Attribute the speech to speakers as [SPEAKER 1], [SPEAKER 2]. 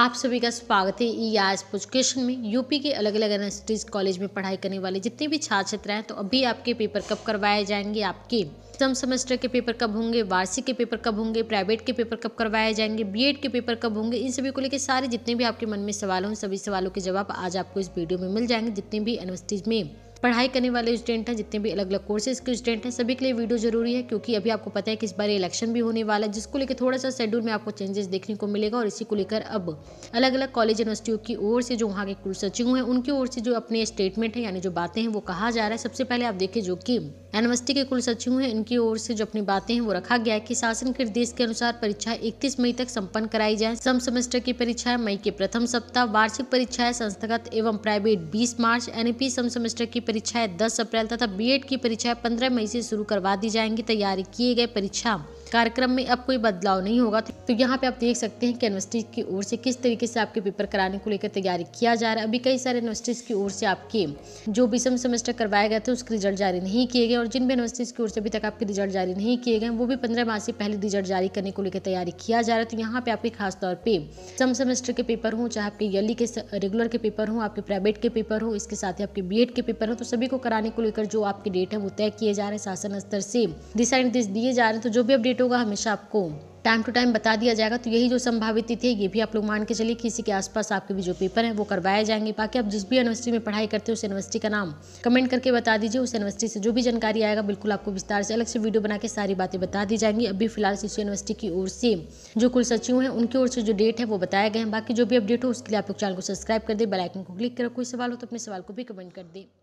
[SPEAKER 1] आप सभी का स्वागत है ई एस पुजुकेशन में यूपी के अलग अलग यूनिवर्सिटीज कॉलेज में पढ़ाई करने वाले जितने भी छात्र छात्र हैं तो अभी आपके पेपर कब करवाए जाएंगे आपके सम सेमेस्टर के पेपर कब होंगे वार्षिक के पेपर कब होंगे प्राइवेट के पेपर कब करवाए जाएंगे बीएड के पेपर कब होंगे इन सभी को लेकर सारे जितने भी आपके मन में सवाल हों सभी सवालों के जवाब आज आपको इस वीडियो में मिल जाएंगे जितने भी यूनिवर्सिटीज़ में पढ़ाई करने वाले स्टूडेंट हैं जितने भी अलग अलग कोर्सेज के स्टूडेंट हैं सभी के लिए वीडियो जरूरी है क्योंकि अभी आपको पता है कि इस बार इलेक्शन भी होने वाला है जिसको लेकर थोड़ा सा शेड्यूल में आपको चेंजेस देखने को मिलेगा और इसी को लेकर अब अलग अलग कॉलेज यूनिवर्सिटियों की ओर से जो वहाँ के कुल सचिव हैं उनकी ओर से जो अपने स्टेटमेंट है यानी जो बातें हैं वो कहा जा रहा है सबसे पहले आप देखिए जो कि यूनिवर्सिटी के कुल सचिव हैं इनकी ओर से जो अपनी बातें हैं वो रखा गया है कि शासन के निर्देश के अनुसार परीक्षा इकतीस मई तक संपन्न कराई जाए सम सेमेस्टर की परीक्षाएं मई के प्रथम सप्ताह वार्षिक परीक्षाएं संस्थागत एवं प्राइवेट बीस मार्च एनईपी e सम सेमेस्टर की परीक्षाएं 10 अप्रैल तथा बीएड की परीक्षाएं 15 मई से शुरू करवा दी जाएंगी तैयारी किए गए परीक्षा कार्यक्रम में अब कोई बदलाव नहीं होगा तो यहाँ पे आप देख सकते हैं कि यूनिवर्सिटीज की ओर से किस तरीके से आपके पेपर कराने को लेकर तैयारी किया जा रहा है अभी कई सारे यूनिवर्सिटीज की ओर से आपके जो बीसम सेमेस्टर करवाए गए थे उसके रिजल्ट जारी नहीं किए गए और जिन भी यूनिवर्सिटीज की ओर से अभी तक आपके रिजल्ट जारी नहीं किए गए वो भी पंद्रह मार्च से पहले रिजल्ट जारी करने को लेकर तैयारी किया जा रहा है तो यहाँ पे आपके खासतौर पर सम सेमेस्टर के पेपर हों चाहे आपके यली के रेगुलर के पेपर हों आपके प्राइवेट के पेपर हों इसके साथ ही आपके बी के पेपर हों तो सभी को कराने को लेकर जो आपके डेट है वो तय किए जा रहे हैं शासन स्तर से दिशा निर्देश दिए जा रहे हैं तो जो भी अपडेट होगा हमेशा आपको टाइम टू टाइम बता दिया जाएगा तो यही जो संभावित तिथि है ये भी आप लोग मान के चलिए कि इसी के आसपास आपके भी जो पेपर हैं वो करवाए जाएंगे बाकी आप जिस भी यूनिवर्सिटी में पढ़ाई करते हो उस यूनिवर्सिटी का नाम कमेंट करके बता दीजिए उस यूनिवर्सिटी से जो भी जानकारी आएगा बिल्कुल आपको विस्तार से अलग से वीडियो बना के सारी बातें बता दी जाएंगी अभी फिलहाल इस यूनिवर्सिटी की ओर से जो कुल सचिव हैं उनकी ओर से जो डेट है वो बताए गए हैं बाकी जो भी अपडेट हो उसके लिए आप लोग चैनल को सब्सक्राइब कर दे बेलाइकन को क्लिक करो कोई सवाल हो तो अपने सवाल को भी कमेंट कर दें